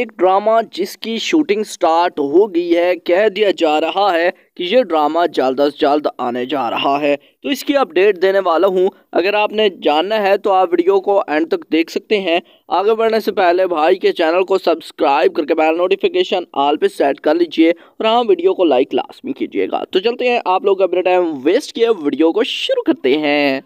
एक ड्रामा जिसकी shooting start हो गई है कह दिया जा रहा है कि ये ड्रामा जल्द अज जल्द आने जा रहा है तो इसकी अपडेट देने वाला हूँ अगर आपने जानना है तो आप वीडियो को एंड तक देख सकते हैं आगे बढ़ने से पहले भाई के चैनल को सब्सक्राइब करके बैल नोटिफिकेशन ऑल पे सेट कर लीजिए और हाँ वीडियो को लाइक लाजमी कीजिएगा तो चलते हैं आप लोग अपने टाइम वेस्ट किए वीडियो को शुरू करते हैं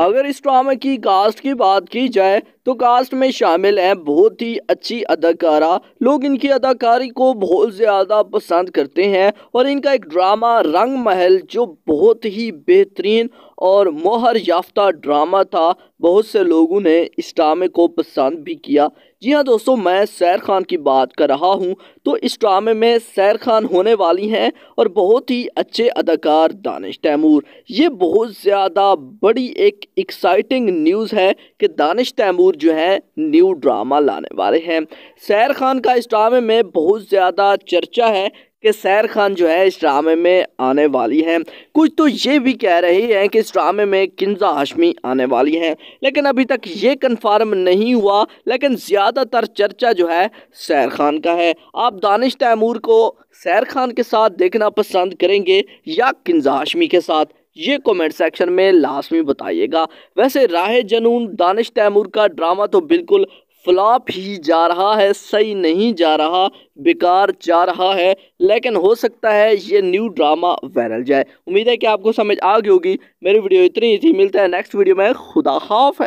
अगर इस ड्रामे की कास्ट की बात की जाए तो कास्ट में शामिल हैं बहुत ही अच्छी अदाकारा लोग इनकी अदाकारी को बहुत ज़्यादा पसंद करते हैं और इनका एक ड्रामा रंग महल जो बहुत ही बेहतरीन और मोहर याफ्ता ड्रामा था बहुत से लोगों ने इस ड्रामे को पसंद भी किया जी हाँ दोस्तों मैं सैर खान की बात कर रहा हूँ तो इस ड्रामे में सैर खान होने वाली हैं और बहुत ही अच्छे अदाकार दानिश तैमूर ये बहुत ज़्यादा बड़ी एक एक्साइटिंग न्यूज़ है कि दानिश तैमूर जो है न्यू ड्रामा लाने वाले हैं सैर खान का इस ड्रामे में बहुत ज़्यादा चर्चा है कि सैर खान जो है इस ड्रामे में आने वाली हैं कुछ तो ये भी कह रही हैं कि इस ड्रामे में किन्जा हाशमी आने वाली हैं लेकिन अभी तक ये कन्फर्म नहीं हुआ लेकिन ज़्यादातर चर्चा जो है सैर खान का है आप दानिश तैमूर को सैर खान के साथ देखना पसंद करेंगे या किन्जा हाशमी के साथ ये कमेंट सेक्शन में लाजमी बताइएगा वैसे राह जनून दानिश तैमूर का ड्रामा तो बिल्कुल फ्लॉप ही जा रहा है सही नहीं जा रहा बेकार जा रहा है लेकिन हो सकता है ये न्यू ड्रामा वायरल जाए उम्मीद है कि आपको समझ आ गई होगी मेरी वीडियो इतनी ही थी मिलता है नेक्स्ट वीडियो में खुदा हाफ है